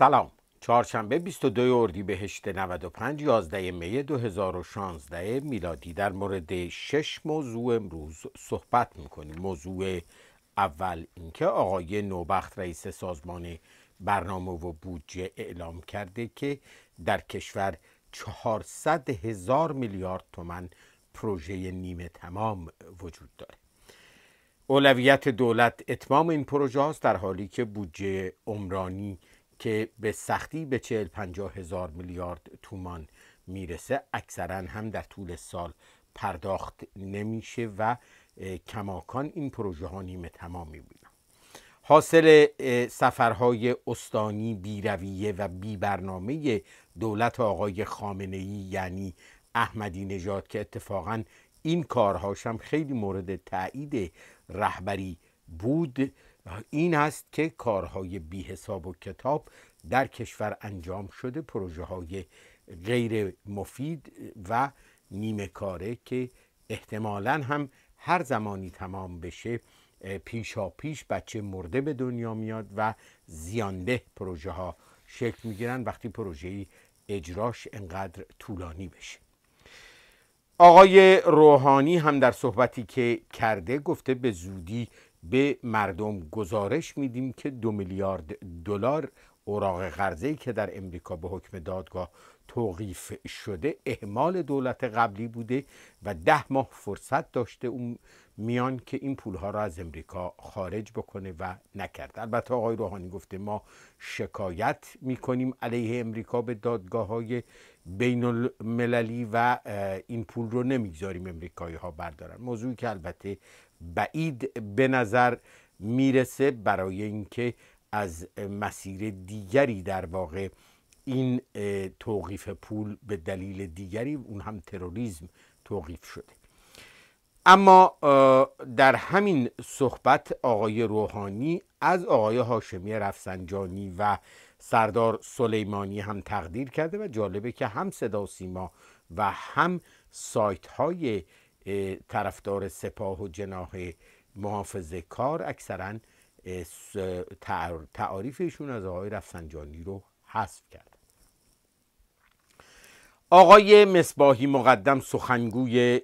سلام چهارشنبه 22 اردیبهشت 95 11 می 2016 میلادی در مورد شش موضوع امروز صحبت میکنیم موضوع اول اینکه آقای نوبخت رئیس سازمان برنامه و بودجه اعلام کرده که در کشور 400 هزار میلیارد تومن پروژه نیمه تمام وجود داره اولویت دولت اتمام این پروژه است در حالی که بودجه عمرانی که به سختی به چهل پنجاه هزار میلیارد تومان میرسه اکثرا هم در طول سال پرداخت نمیشه و کماکان این پروژه ها نیمه تمام میبینم حاصل سفرهای استانی بیرویه و بی برنامه دولت آقای خامنه ای یعنی احمدی نژاد که اتفاقا این کارهاش هم خیلی مورد تایید رهبری بود این است که کارهای بی حساب و کتاب در کشور انجام شده پروژه های غیر مفید و نیمه کاره که احتمالا هم هر زمانی تمام بشه پیشا پیش بچه مرده به دنیا میاد و زیانده پروژه ها شکل میگیرن وقتی پروژه اجراش انقدر طولانی بشه آقای روحانی هم در صحبتی که کرده گفته به زودی به مردم گزارش میدیم که دو میلیارد دلار اوراق قرضه که در امریکا به حکم دادگاه توقیف شده اهمال دولت قبلی بوده و ده ماه فرصت داشته اون میان که این پولها را از امریکا خارج بکنه و نکرد البته آقای روحانی گفته ما شکایت میکنیم علیه امریکا به دادگاه های بین المللی و این پول رو نمیگذاریم امریکایی ها بردارن موضوعی که البته بعید به نظر میرسه برای اینکه از مسیر دیگری در واقع این توقیف پول به دلیل دیگری اون هم تروریسم توقیف شده اما در همین صحبت آقای روحانی از آقای هاشمی رفسنجانی و سردار سلیمانی هم تقدیر کرده و جالبه که هم صدا سیما و هم سایت های طرفدار سپاه و جناح محافظ کار اکثرا تعریفشون از آقای رفسنجانی رو حذف کرد آقای مصباحی مقدم سخنگوی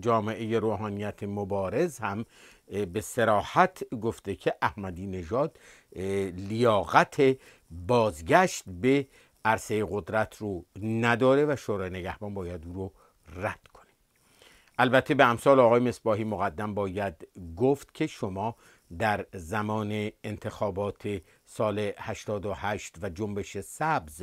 جامعه روحانیت مبارز هم به سراحت گفته که احمدی نژاد لیاقت بازگشت به عرصه قدرت رو نداره و شورای نگهبان باید او رو رد البته به امثال آقای مصباحی مقدم باید گفت که شما در زمان انتخابات سال 88 و جنبش سبز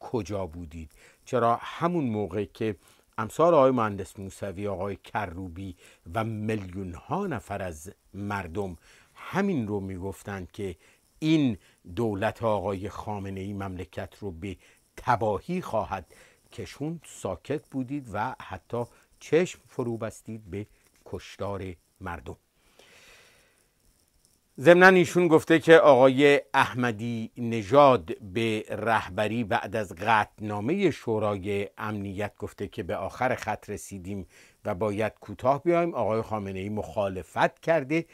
کجا بودید چرا همون موقع که امثال آقای مهندس موسوی آقای کروبی و میلیون ها نفر از مردم همین رو میگفتند که این دولت آقای خامنه ای مملکت رو به تباهی خواهد کشوند، ساکت بودید و حتی چشم فرو بستید به کشدار مردم ضمنا ایشون گفته که آقای احمدی نژاد به رهبری بعد از قطنامه شورای امنیت گفته که به آخر خط رسیدیم و باید کوتاه بیایم آقای خامنه ای مخالفت کرده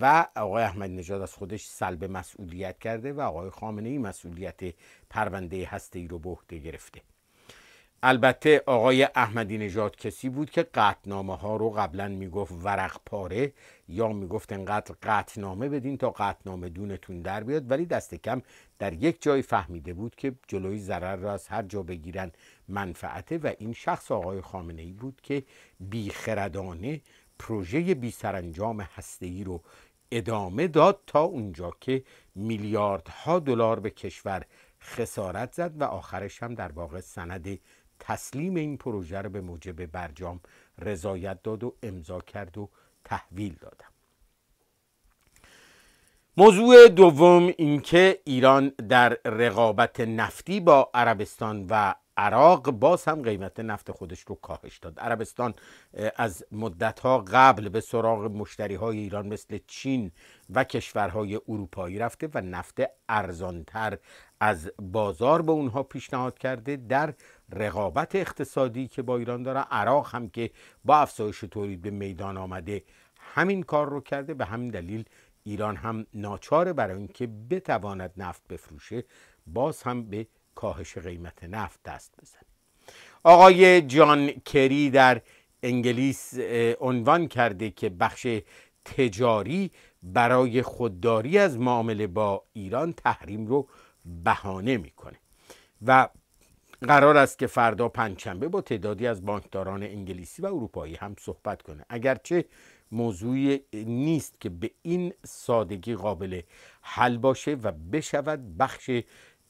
و آقای احمدی نژاد از خودش سلب مسئولیت کرده و آقای خامنه ای مسئولیت پرونده هسته ای رو به عهده گرفته البته آقای احمدی نژاد کسی بود که قطنامه ها رو قبلا میگفت ورق پاره یا میگفت انقدر قطنامه بدین تا قطنامه دونتون در بیاد ولی دست کم در یک جای فهمیده بود که جلوی ضرر را از هر جا بگیرن منفعته و این شخص آقای خامنه ای بود که بیخردانه پروژه بی سرانجام هسته رو ادامه داد تا اونجا که میلیاردها دلار به کشور خسارت زد و آخرش هم در واقع سند تسلیم این پروژه رو به موجب برجام رضایت داد و امضا کرد و تحویل دادم موضوع دوم اینکه ایران در رقابت نفتی با عربستان و عراق باز هم قیمت نفت خودش رو کاهش داد عربستان از مدت ها قبل به سراغ مشتری های ایران مثل چین و کشورهای اروپایی رفته و نفت ارزانتر از بازار به اونها پیشنهاد کرده در رقابت اقتصادی که با ایران داره عراق هم که با افزایش تولید به میدان آمده همین کار رو کرده به همین دلیل ایران هم ناچاره برای اینکه بتواند نفت بفروشه باز هم به کاهش قیمت نفت دست بزنه آقای جان کری در انگلیس عنوان کرده که بخش تجاری برای خودداری از معامله با ایران تحریم رو بهانه میکنه و قرار است که فردا پنجشنبه با تعدادی از بانکداران انگلیسی و اروپایی هم صحبت کنه اگرچه موضوعی نیست که به این سادگی قابل حل باشه و بشود بخش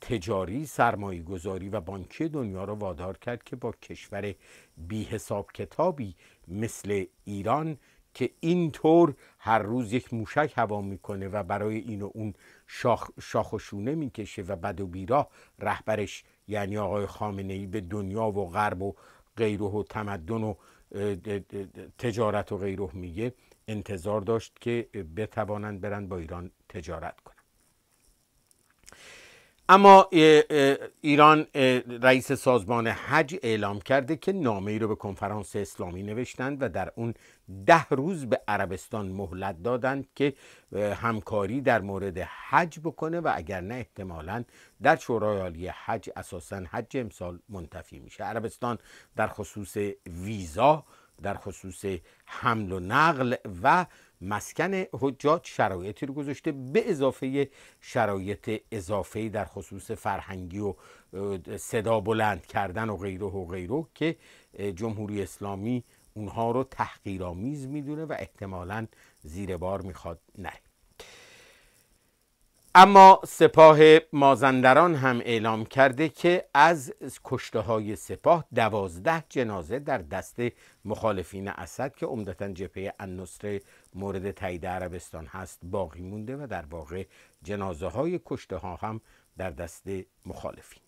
تجاری سرمایه گذاری و بانکی دنیا را وادار کرد که با کشور بی کتابی مثل ایران که اینطور هر روز یک موشک هوا میکنه و برای این و اون شاخ, و شونه میکشه و بد و بیراه رهبرش یعنی آقای خامنه ای به دنیا و غرب و غیره و تمدن و تجارت و غیره میگه انتظار داشت که بتوانند برند با ایران تجارت کنند اما ایران رئیس سازمان حج اعلام کرده که نامه ای رو به کنفرانس اسلامی نوشتند و در اون ده روز به عربستان مهلت دادند که همکاری در مورد حج بکنه و اگر نه احتمالا در شورای عالی حج اساسا حج امسال منتفی میشه عربستان در خصوص ویزا در خصوص حمل و نقل و مسکن حجاج شرایطی رو گذاشته به اضافه شرایط اضافه در خصوص فرهنگی و صدا بلند کردن و غیره و غیره که جمهوری اسلامی اونها رو تحقیرآمیز میدونه و احتمالا زیر بار میخواد نره اما سپاه مازندران هم اعلام کرده که از کشته های سپاه دوازده جنازه در دست مخالفین اسد که عمدتا جبهه النصره مورد تایید عربستان هست باقی مونده و در واقع جنازه های کشته ها هم در دست مخالفین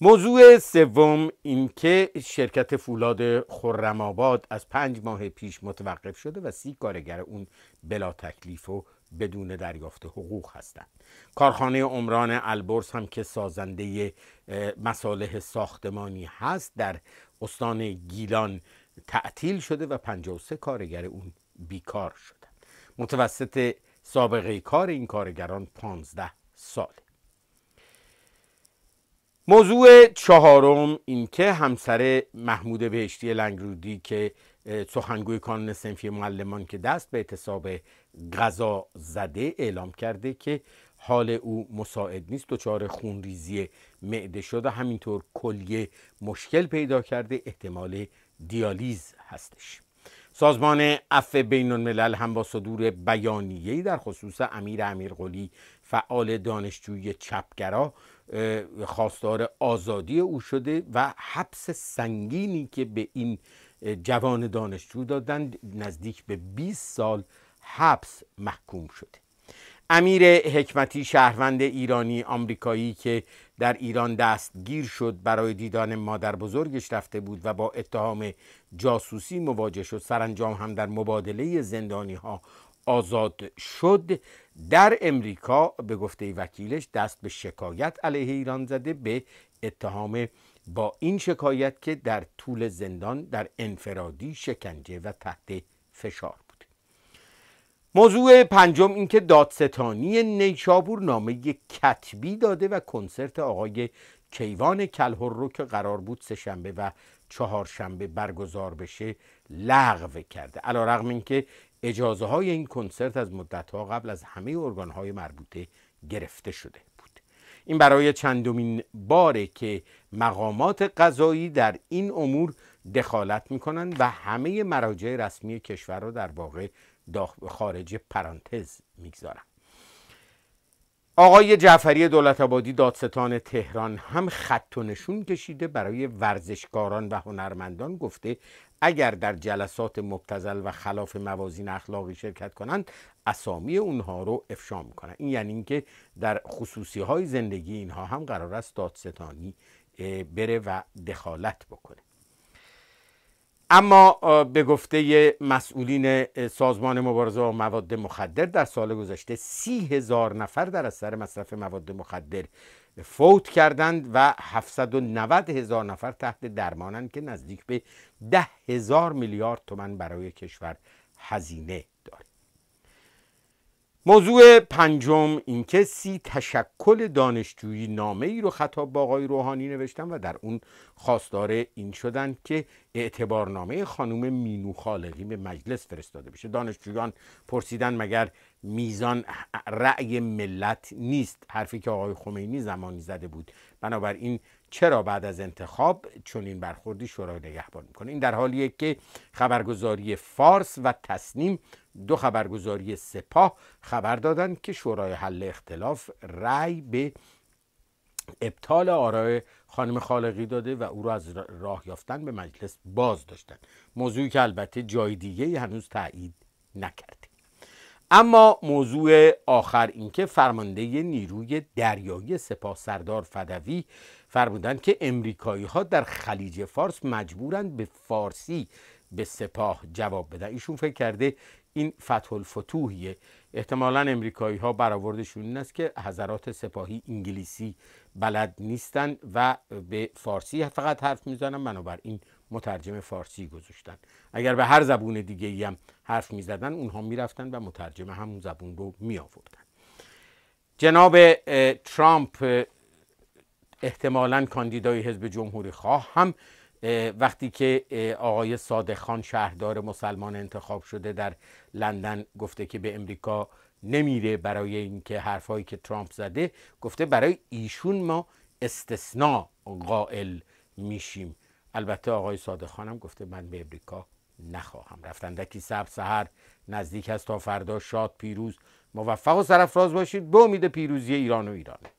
موضوع سوم اینکه شرکت فولاد خرم از پنج ماه پیش متوقف شده و سی کارگر اون بلا تکلیف و بدون دریافت حقوق هستند کارخانه عمران البرز هم که سازنده مصالح ساختمانی هست در استان گیلان تعطیل شده و 53 کارگر اون بیکار شدن متوسط سابقه کار این کارگران 15 ساله موضوع چهارم اینکه همسر محمود بهشتی لنگرودی که سخنگوی کانون سنفی معلمان که دست به اعتصاب غذا زده اعلام کرده که حال او مساعد نیست دچار خونریزی معده شده همینطور کلیه مشکل پیدا کرده احتمال دیالیز هستش سازمان اف بین الملل هم با صدور بیانیه‌ای در خصوص امیر امیرقلی فعال دانشجوی چپگرا خواستار آزادی او شده و حبس سنگینی که به این جوان دانشجو دادند نزدیک به 20 سال حبس محکوم شده امیر حکمتی شهروند ایرانی آمریکایی که در ایران دستگیر شد برای دیدن مادر بزرگش رفته بود و با اتهام جاسوسی مواجه شد سرانجام هم در مبادله زندانی ها آزاد شد در امریکا به گفته وکیلش دست به شکایت علیه ایران زده به اتهام با این شکایت که در طول زندان در انفرادی شکنجه و تحت فشار موضوع پنجم اینکه دادستانی نیشابور نامه کتبی داده و کنسرت آقای کیوان کلهر رو که قرار بود سه شنبه و چهارشنبه برگزار بشه لغو کرده علا رقم اینکه اجازه های این کنسرت از مدت ها قبل از همه ارگان های مربوطه گرفته شده بود این برای چندمین باره که مقامات قضایی در این امور دخالت میکنند و همه مراجع رسمی کشور را در واقع خارج پرانتز میگذارم آقای جعفری دولت آبادی دادستان تهران هم خط و نشون کشیده برای ورزشکاران و هنرمندان گفته اگر در جلسات مبتزل و خلاف موازین اخلاقی شرکت کنند اسامی اونها رو افشا میکنند این یعنی اینکه در خصوصی های زندگی اینها هم قرار است دادستانی بره و دخالت بکنه اما به گفته مسئولین سازمان مبارزه با مواد مخدر در سال گذشته سی هزار نفر در اثر مصرف مواد مخدر فوت کردند و 790 هزار نفر تحت درمانند که نزدیک به 10 هزار میلیارد تومن برای کشور هزینه موضوع پنجم اینکه سی تشکل دانشجویی نامه ای رو خطاب با آقای روحانی نوشتن و در اون خواستار این شدن که اعتبارنامه خانم مینو خالقی به مجلس فرستاده بشه دانشجویان پرسیدن مگر میزان رأی ملت نیست حرفی که آقای خمینی زمانی زده بود بنابراین چرا بعد از انتخاب چون این برخوردی شورای نگهبان میکنه این در حالیه که خبرگزاری فارس و تصنیم دو خبرگزاری سپاه خبر دادند که شورای حل اختلاف رأی به ابطال آرای خانم خالقی داده و او را از راه یافتن به مجلس باز داشتن موضوعی که البته جای دیگه هنوز تایید نکرده اما موضوع آخر اینکه فرمانده نیروی دریایی سپاه سردار فدوی فرمودند که امریکایی ها در خلیج فارس مجبورند به فارسی به سپاه جواب بدن ایشون فکر کرده این فتح الفتوحیه احتمالا امریکایی ها برآوردشون این است که حضرات سپاهی انگلیسی بلد نیستن و به فارسی فقط حرف میزنن بنابراین مترجم فارسی گذاشتن اگر به هر زبون دیگه ای هم حرف میزدن اونها میرفتن و مترجم همون زبون رو می جناب ترامپ احتمالا کاندیدای حزب جمهوری خواه هم وقتی که آقای صادق خان شهردار مسلمان انتخاب شده در لندن گفته که به امریکا نمیره برای اینکه حرفهایی که ترامپ زده گفته برای ایشون ما استثناء قائل میشیم البته آقای صادق خانم گفته من به امریکا نخواهم رفت اندکی سب سهر نزدیک است تا فردا شاد پیروز موفق و سرفراز باشید به امید پیروزی ایران و ایران